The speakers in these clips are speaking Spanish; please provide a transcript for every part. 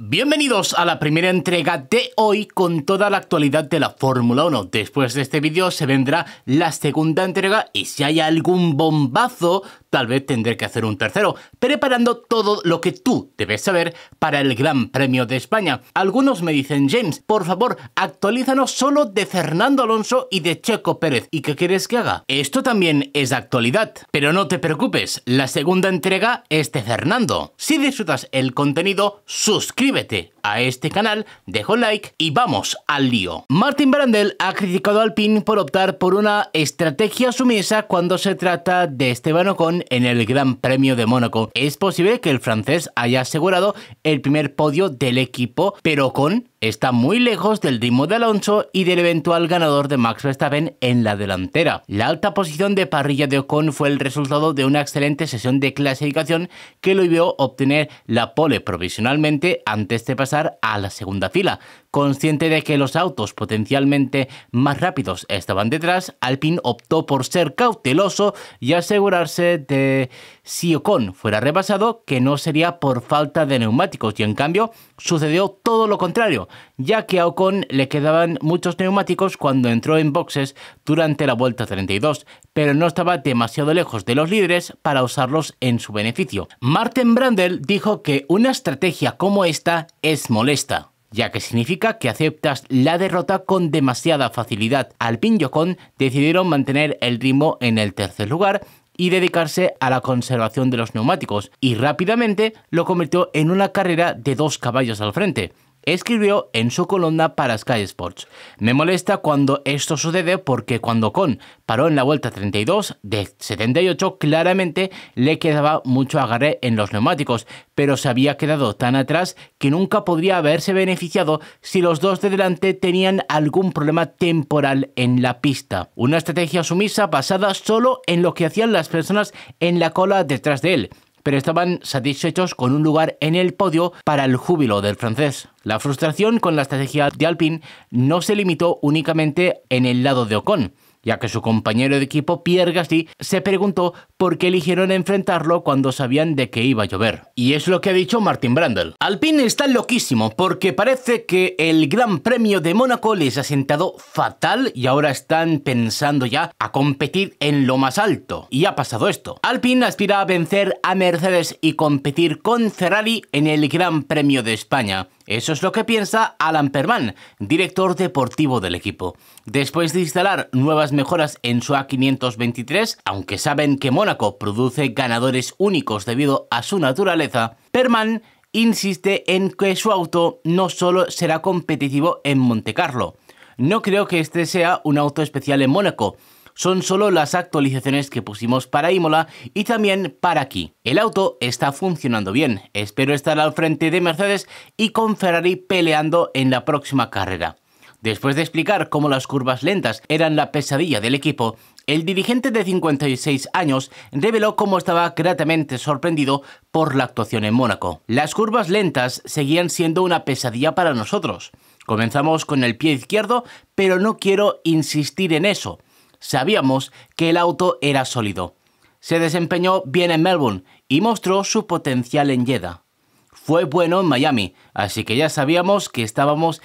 Bienvenidos a la primera entrega de hoy con toda la actualidad de la Fórmula 1. Después de este vídeo se vendrá la segunda entrega y si hay algún bombazo tal vez tendré que hacer un tercero, preparando todo lo que tú debes saber para el Gran Premio de España. Algunos me dicen, James, por favor, actualízanos solo de Fernando Alonso y de Checo Pérez. ¿Y qué quieres que haga? Esto también es actualidad, pero no te preocupes, la segunda entrega es de Fernando. Si disfrutas el contenido, suscríbete めて este canal, dejo un like y vamos al lío. Martin Brandel ha criticado al PIN por optar por una estrategia sumisa cuando se trata de Esteban Ocon en el Gran Premio de Mónaco. Es posible que el francés haya asegurado el primer podio del equipo, pero Ocon está muy lejos del ritmo de Alonso y del eventual ganador de Max Verstappen en la delantera. La alta posición de parrilla de Ocon fue el resultado de una excelente sesión de clasificación que lo vio obtener la pole provisionalmente antes de este pasar a la segunda fila, Consciente de que los autos potencialmente más rápidos estaban detrás, Alpine optó por ser cauteloso y asegurarse de si Ocon fuera rebasado, que no sería por falta de neumáticos y en cambio sucedió todo lo contrario, ya que a Ocon le quedaban muchos neumáticos cuando entró en boxes durante la vuelta 32, pero no estaba demasiado lejos de los líderes para usarlos en su beneficio. Martin Brandel dijo que una estrategia como esta es molesta ya que significa que aceptas la derrota con demasiada facilidad. Al Ocon decidieron mantener el ritmo en el tercer lugar y dedicarse a la conservación de los neumáticos, y rápidamente lo convirtió en una carrera de dos caballos al frente escribió en su columna para Sky Sports. Me molesta cuando esto sucede porque cuando Con paró en la vuelta 32 de 78 claramente le quedaba mucho agarre en los neumáticos, pero se había quedado tan atrás que nunca podría haberse beneficiado si los dos de delante tenían algún problema temporal en la pista. Una estrategia sumisa basada solo en lo que hacían las personas en la cola detrás de él pero estaban satisfechos con un lugar en el podio para el júbilo del francés. La frustración con la estrategia de Alpine no se limitó únicamente en el lado de Ocon ya que su compañero de equipo Pierre Gasly se preguntó por qué eligieron enfrentarlo cuando sabían de que iba a llover. Y es lo que ha dicho Martin Brandel. Alpine está loquísimo porque parece que el Gran Premio de Mónaco les ha sentado fatal y ahora están pensando ya a competir en lo más alto. Y ha pasado esto. Alpine aspira a vencer a Mercedes y competir con Ferrari en el Gran Premio de España. Eso es lo que piensa Alan Perman, director deportivo del equipo. Después de instalar nuevas mejoras en su A523, aunque saben que Mónaco produce ganadores únicos debido a su naturaleza, Perman insiste en que su auto no solo será competitivo en Montecarlo. No creo que este sea un auto especial en Mónaco, son solo las actualizaciones que pusimos para Imola y también para aquí. El auto está funcionando bien, espero estar al frente de Mercedes y con Ferrari peleando en la próxima carrera. Después de explicar cómo las curvas lentas eran la pesadilla del equipo, el dirigente de 56 años reveló cómo estaba gratamente sorprendido por la actuación en Mónaco. Las curvas lentas seguían siendo una pesadilla para nosotros. Comenzamos con el pie izquierdo, pero no quiero insistir en eso. Sabíamos que el auto era sólido. Se desempeñó bien en Melbourne y mostró su potencial en Jeddah. Fue bueno en Miami, así que ya sabíamos que estábamos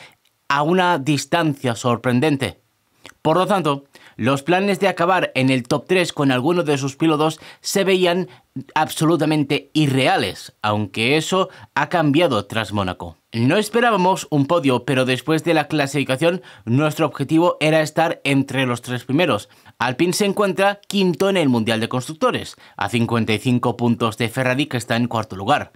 a una distancia sorprendente. Por lo tanto, los planes de acabar en el top 3 con alguno de sus pilotos se veían absolutamente irreales, aunque eso ha cambiado tras Mónaco. No esperábamos un podio, pero después de la clasificación nuestro objetivo era estar entre los tres primeros. Alpine se encuentra quinto en el Mundial de Constructores, a 55 puntos de Ferrari que está en cuarto lugar.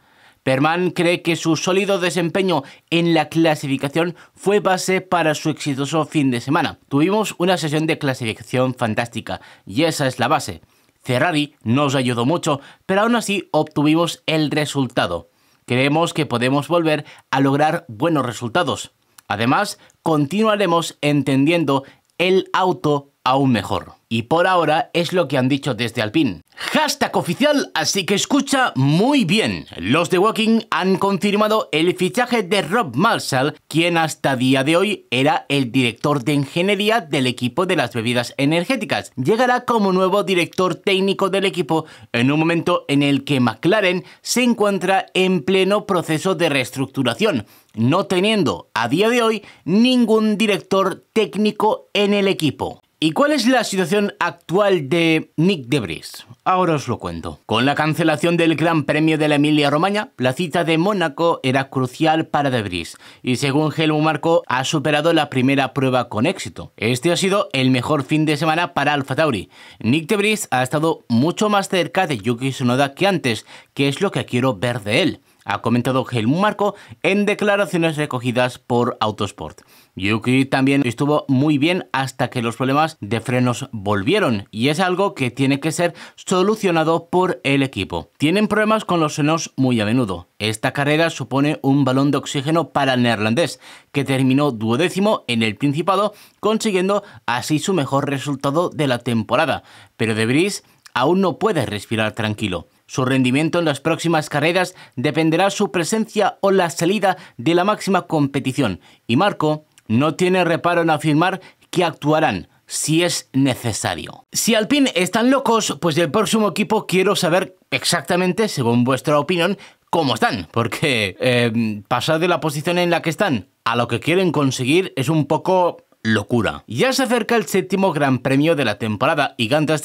Berman cree que su sólido desempeño en la clasificación fue base para su exitoso fin de semana. Tuvimos una sesión de clasificación fantástica y esa es la base. Ferrari nos ayudó mucho, pero aún así obtuvimos el resultado. Creemos que podemos volver a lograr buenos resultados. Además, continuaremos entendiendo el auto aún mejor. Y por ahora es lo que han dicho desde Alpine. Hashtag oficial, así que escucha muy bien. Los de Walking han confirmado el fichaje de Rob Marshall, quien hasta día de hoy era el director de ingeniería del equipo de las bebidas energéticas. Llegará como nuevo director técnico del equipo en un momento en el que McLaren se encuentra en pleno proceso de reestructuración, no teniendo a día de hoy ningún director técnico en el equipo. ¿Y cuál es la situación actual de Nick Debris? Ahora os lo cuento. Con la cancelación del Gran Premio de la Emilia-Romagna, la cita de Mónaco era crucial para Debris y según Helmut Marco ha superado la primera prueba con éxito. Este ha sido el mejor fin de semana para Alfa Tauri. Nick Debris ha estado mucho más cerca de Yuki Tsunoda que antes, que es lo que quiero ver de él ha comentado Helmut Marco en declaraciones recogidas por Autosport. Yuki también estuvo muy bien hasta que los problemas de frenos volvieron y es algo que tiene que ser solucionado por el equipo. Tienen problemas con los senos muy a menudo. Esta carrera supone un balón de oxígeno para el neerlandés, que terminó duodécimo en el Principado, consiguiendo así su mejor resultado de la temporada. Pero De Vries aún no puede respirar tranquilo. Su rendimiento en las próximas carreras dependerá su presencia o la salida de la máxima competición y Marco no tiene reparo en afirmar que actuarán si es necesario. Si Alpine están locos, pues del próximo equipo quiero saber exactamente, según vuestra opinión, cómo están, porque eh, pasar de la posición en la que están a lo que quieren conseguir es un poco locura. Ya se acerca el séptimo gran premio de la temporada y Ganta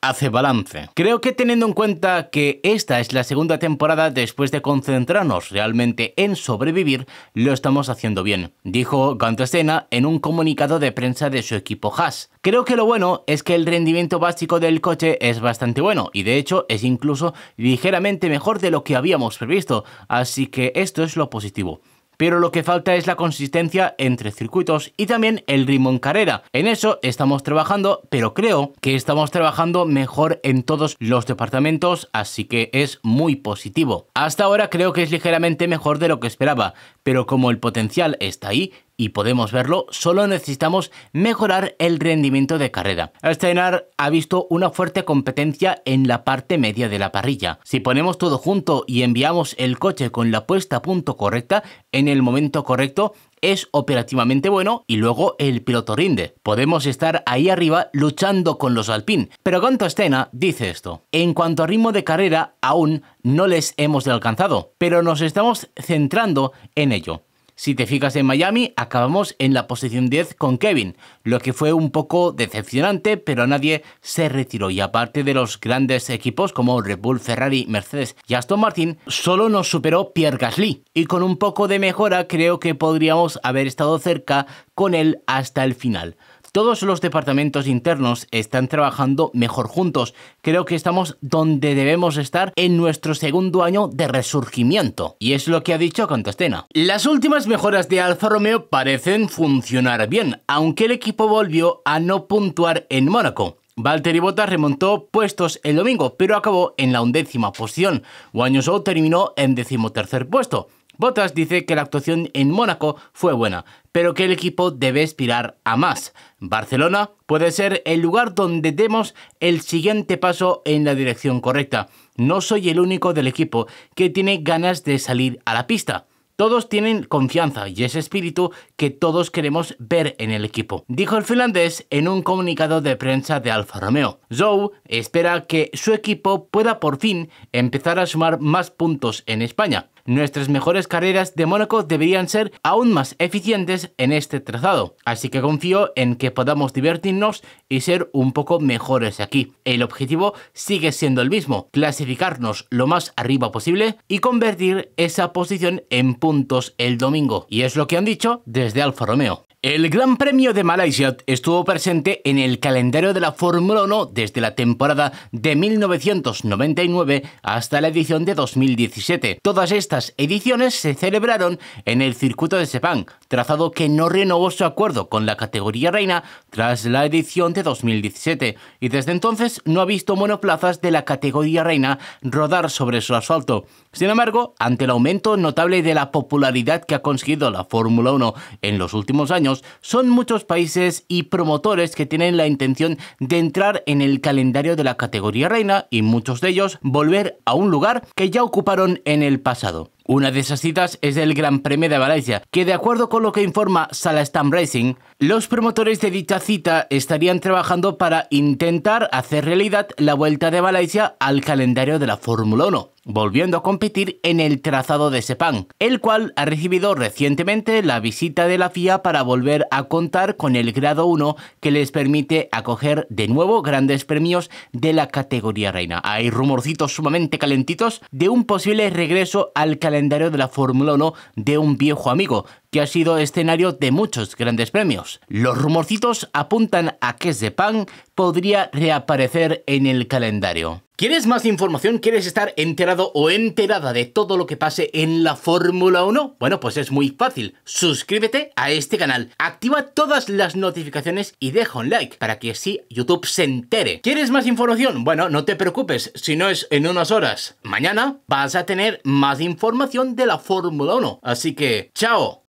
hace balance. Creo que teniendo en cuenta que esta es la segunda temporada después de concentrarnos realmente en sobrevivir, lo estamos haciendo bien, dijo Ganta en un comunicado de prensa de su equipo Haas. Creo que lo bueno es que el rendimiento básico del coche es bastante bueno y de hecho es incluso ligeramente mejor de lo que habíamos previsto, así que esto es lo positivo pero lo que falta es la consistencia entre circuitos y también el ritmo en carrera. En eso estamos trabajando, pero creo que estamos trabajando mejor en todos los departamentos, así que es muy positivo. Hasta ahora creo que es ligeramente mejor de lo que esperaba, pero como el potencial está ahí y podemos verlo, solo necesitamos mejorar el rendimiento de carrera. Steinar ha visto una fuerte competencia en la parte media de la parrilla. Si ponemos todo junto y enviamos el coche con la puesta a punto correcta, en el momento correcto, es operativamente bueno y luego el piloto rinde. Podemos estar ahí arriba luchando con los Alpine. Pero Gonto Stena dice esto. En cuanto a ritmo de carrera, aún no les hemos alcanzado, pero nos estamos centrando en ello. Si te fijas en Miami, acabamos en la posición 10 con Kevin, lo que fue un poco decepcionante, pero nadie se retiró y aparte de los grandes equipos como Red Bull, Ferrari, Mercedes y Aston Martin, solo nos superó Pierre Gasly y con un poco de mejora creo que podríamos haber estado cerca con él hasta el final. Todos los departamentos internos están trabajando mejor juntos. Creo que estamos donde debemos estar en nuestro segundo año de resurgimiento. Y es lo que ha dicho Cantastena. Las últimas mejoras de Alfa Romeo parecen funcionar bien, aunque el equipo volvió a no puntuar en Mónaco. Valtteri Bottas remontó puestos el domingo, pero acabó en la undécima posición. Guanyu terminó en decimotercer puesto. Botas dice que la actuación en Mónaco fue buena, pero que el equipo debe aspirar a más. Barcelona puede ser el lugar donde demos el siguiente paso en la dirección correcta. No soy el único del equipo que tiene ganas de salir a la pista. Todos tienen confianza y ese espíritu que todos queremos ver en el equipo, dijo el finlandés en un comunicado de prensa de Alfa Romeo. Zou espera que su equipo pueda por fin empezar a sumar más puntos en España. Nuestras mejores carreras de Mónaco deberían ser aún más eficientes en este trazado, así que confío en que podamos divertirnos y ser un poco mejores aquí. El objetivo sigue siendo el mismo, clasificarnos lo más arriba posible y convertir esa posición en puntos el domingo, y es lo que han dicho desde Alfa Romeo. El Gran Premio de Malaysia estuvo presente en el calendario de la Fórmula 1 desde la temporada de 1999 hasta la edición de 2017. Todas estas ediciones se celebraron en el circuito de Sepang, trazado que no renovó su acuerdo con la categoría reina tras la edición de 2017, y desde entonces no ha visto monoplazas de la categoría reina rodar sobre su asfalto. Sin embargo, ante el aumento notable de la popularidad que ha conseguido la Fórmula 1 en los últimos años, son muchos países y promotores que tienen la intención de entrar en el calendario de la categoría reina y muchos de ellos volver a un lugar que ya ocuparon en el pasado. Una de esas citas es el Gran Premio de Valencia, que de acuerdo con lo que informa Salastan Racing, los promotores de dicha cita estarían trabajando para intentar hacer realidad la vuelta de Valencia al calendario de la Fórmula 1, volviendo a competir en el trazado de Sepang, el cual ha recibido recientemente la visita de la FIA para volver a contar con el grado 1 que les permite acoger de nuevo grandes premios de la categoría reina. Hay rumorcitos sumamente calentitos de un posible regreso al calendario calendario de la Fórmula 1 de un viejo amigo, que ha sido escenario de muchos grandes premios. Los rumorcitos apuntan a que Zepan podría reaparecer en el calendario. ¿Quieres más información? ¿Quieres estar enterado o enterada de todo lo que pase en la Fórmula 1? Bueno, pues es muy fácil. Suscríbete a este canal, activa todas las notificaciones y deja un like para que así YouTube se entere. ¿Quieres más información? Bueno, no te preocupes, si no es en unas horas. Mañana vas a tener más información de la Fórmula 1. Así que, chao.